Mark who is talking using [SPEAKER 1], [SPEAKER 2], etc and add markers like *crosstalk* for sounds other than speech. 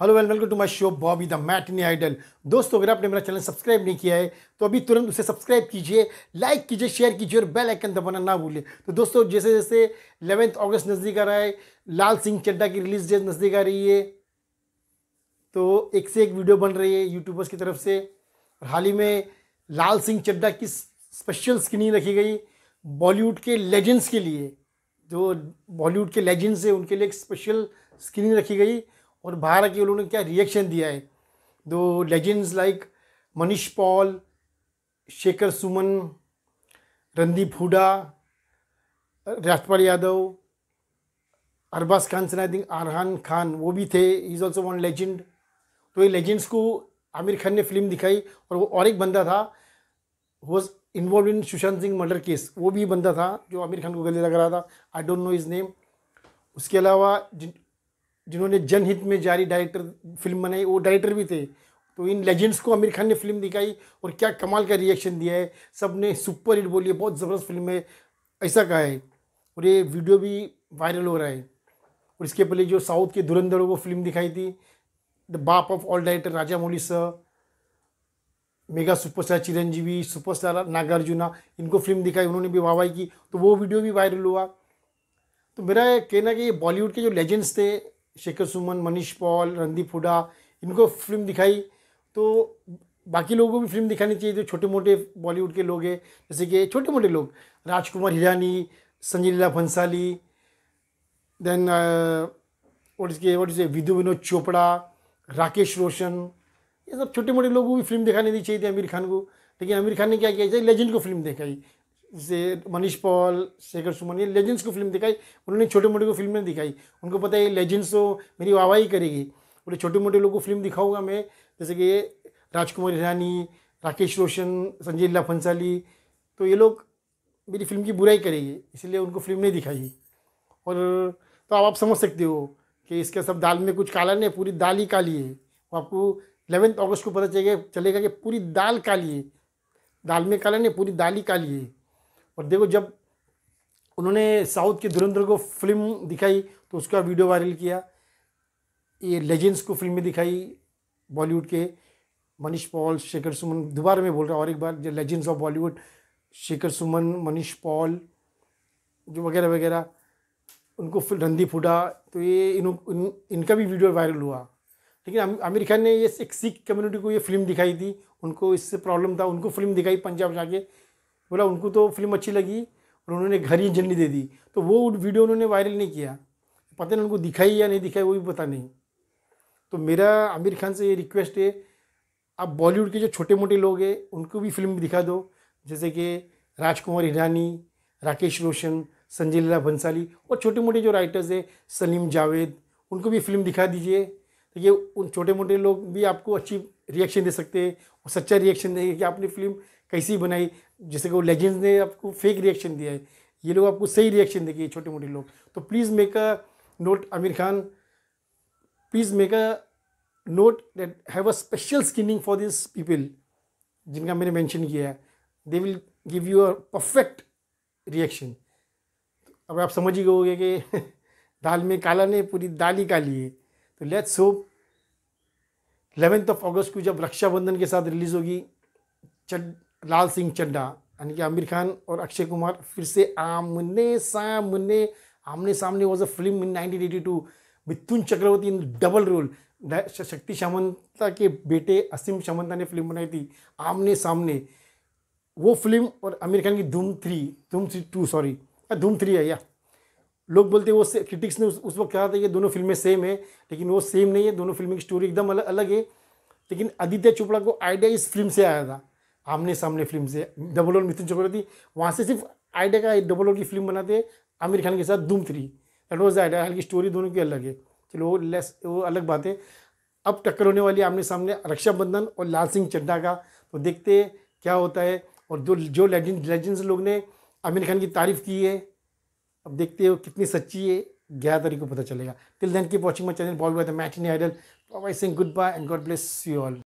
[SPEAKER 1] hello and welcome to my show Bobby the matinee idol दोस्तों अगर आपने मेरा चैनल सब्सक्राइब नहीं किया है तो अभी तुरंत उसे सब्सक्राइब कीजिए लाइक कीजिए शेयर कीजिए और बेल आइकन दबाना ना भूलें तो दोस्तों जैसे जैसे इलेवेंथ अगस्त नज़दीक आ रहा है लाल सिंह चड्डा की रिलीज डेट नज़दीक आ रही है तो एक से एक वीडियो बन रही है यूट्यूबर्स की तरफ से और हाल ही में लाल सिंह चड्डा की स्पेशल स्क्रीनिंग रखी गई बॉलीवुड के लेजेंड्स के लिए जो बॉलीवुड के लेजेंड्स हैं उनके लिए एक स्पेशल स्क्रीनिंग रखी गई और बाहर आके उन्होंने क्या रिएक्शन दिया है दो लेजेंड्स लाइक मनीष पॉल शेखर सुमन रणदीप हुडा राजपाल यादव अरबाज खान सन आई थिंक आरहान खान वो भी थे इज़ ऑल्सो वन लेजेंड तो ये लेजेंड्स को आमिर खान ने फिल्म दिखाई और वो और एक बंदा था was involve in Sushant Singh murder case वो भी बंदा था जो आमिर खान को गले लग रहा था I don't know his name उसके अलावा जिन्होंने जनहित में जारी डायरेक्टर फिल्म बनाई वो डायरेक्टर भी थे तो इन लेजेंड्स को आमिर खान ने फिल्म दिखाई और क्या कमाल का रिएक्शन दिया है सब ने सुपर हिट बोली है बहुत ज़बरदस्त फिल्म है ऐसा कहा है और ये वीडियो भी वायरल हो रहा है और इसके पहले जो साउथ के धुरंधरों को फिल्म दिखाई थी द बाप of all director Rajamouli sir mega superstar Chiranjeevi superstar Nagarjuna इनको फिल्म दिखाई उन्होंने भी वाहवाही की तो वो वीडियो भी वायरल हुआ तो मेरा कहना कि ये बॉलीवुड के जो लेजेंड्स थे शेखर सुमन मनीष पॉल रणदीप हुडा इनको फिल्म दिखाई तो बाकी लोगों को भी फिल्म दिखानी चाहिए जो छोटे मोटे बॉलीवुड के लोग हैं जैसे कि छोटे मोटे लोग राजकुमार हिरानी संजय लीला भंसाली देन और इसके और इसे विधु विनोद चोपड़ा राकेश रोशन ये सब छोटे मोटे लोगों को भी फिल्म दिखाने दी चाहिए थी आमिर खान को लेकिन आमिर खान ने क्या किया जैसे लेजेंड को फिल्म दिखाई से मनीष पॉल शेखर सुमन ये लेजेंड्स को फिल्म दिखाई उन्होंने छोटे मोटे को फिल्में दिखाई उनको पता है ये लेजेंड्स तो मेरी ही करेगी बोले छोटे मोटे लोगों को फिल्म दिखाऊंगा मैं जैसे कि राजकुमार हिरानी राकेश रोशन संजय लीला फंसाली तो ये लोग मेरी फिल्म की बुराई करेगी इसलिए उनको फिल्म नहीं दिखाई और तो आप समझ सकते हो कि इसका सब दाल में कुछ काला नहीं पूरी दाल ही काली है वो आपको इलेवेंथ अगस्त को पता चलेगा चलेगा कि पूरी दाल काली है दाल में काला नहीं पूरी दाल ही काली है और देखो जब उन्होंने साउथ के धुरंधर को फिल्म दिखाई तो उसका वीडियो वायरल किया ये लेजेंड्स को फिल्म में दिखाई बॉलीवुड के मनीष पॉल शेखर सुमन दोबारा मैं बोल रहा हूँ और एक बार जो लेजेंड्स ऑफ बॉलीवुड शेखर सुमन मनीष पॉल जो वगैरह वगैरह उनको फिर रंदी फूटा तो ये इन, इन इनका भी वीडियो वायरल हुआ लेकिन आमिर खान ने ये एक सिख कम्युनिटी को ये फिल्म दिखाई थी उनको इससे प्रॉब्लम था उनको फिल्म दिखाई पंजाब जाके बोला उनको तो फिल्म अच्छी लगी और उन्होंने घर ही झंडी दे दी तो वो वीडियो उन्होंने वायरल नहीं किया पता नहीं उनको दिखाई या नहीं दिखाई वो भी पता नहीं तो मेरा आमिर खान से ये रिक्वेस्ट है आप बॉलीवुड के जो छोटे मोटे लोग हैं उनको भी फिल्म दिखा दो जैसे कि राजकुमार हिरानी राकेश रोशन संजय लीला भंसाली और छोटे मोटे जो राइटर्स हैं सलीम जावेद उनको भी फिल्म दिखा दीजिए तो ये उन छोटे मोटे लोग भी आपको अच्छी रिएक्शन दे सकते हैं और सच्चा रिएक्शन देंगे कि आपने फिल्म कैसी बनाई जैसे कि वो लेजेंड्स ने आपको फेक रिएक्शन दिया है ये लोग आपको सही रिएक्शन देंगे छोटे मोटे लोग तो please make a note Aamir Khan please make a note that have a special screening for this people जिनका मैंने मेंशन किया है they will give you a perfect reaction अब आप समझ ही गए कि *laughs* दाल में काला नहीं पूरी दाल ही काली है तो let's hope eleventh of August को जब रक्षाबंधन के साथ रिलीज़ होगी चल लाल सिंह चड्डा यानी कि आमिर खान और अक्षय कुमार फिर से आमने Samne Aamne Samne was a film in two Mithun Chakraborty in double role Shakti Samanta के बेटे असीम सामंता ने फिल्म बनाई थी आमने सामने वो फिल्म और आमिर खान की Dhoom three Dhoom three two sorry Dhoom three है या लोग बोलते हैं वो से क्रिटिक्स ने उस, वक्त कहा था कि दोनों फिल्में सेम है लेकिन वो सेम नहीं है दोनों फिल्म की स्टोरी एकदम अलग अलग है लेकिन आदित्य चोपड़ा को आइडिया इस फिल्म से आया था आमने सामने फिल्म से डबल और मिथुन चक्रवर्ती वहाँ से सिर्फ आइडिया का डबल और की फिल्म बनाते हैं आमिर खान के साथ धूम थ्री दैट वॉज आइडिया हालांकि की स्टोरी दोनों की अलग है चलो वो लेस वो अलग बात है अब टक्कर होने वाली आमने सामने रक्षाबंधन और लाल सिंह चड्डा का तो देखते क्या होता है और जो जो लेजेंड लेजेंड्स लोग ने आमिर खान की तारीफ़ की है अब देखते हो कितनी सच्ची है ग्यारह तारीख को पता चलेगा till then keep watching my channel बॉल बाय the matinee idol by Singh good bye and God bless you all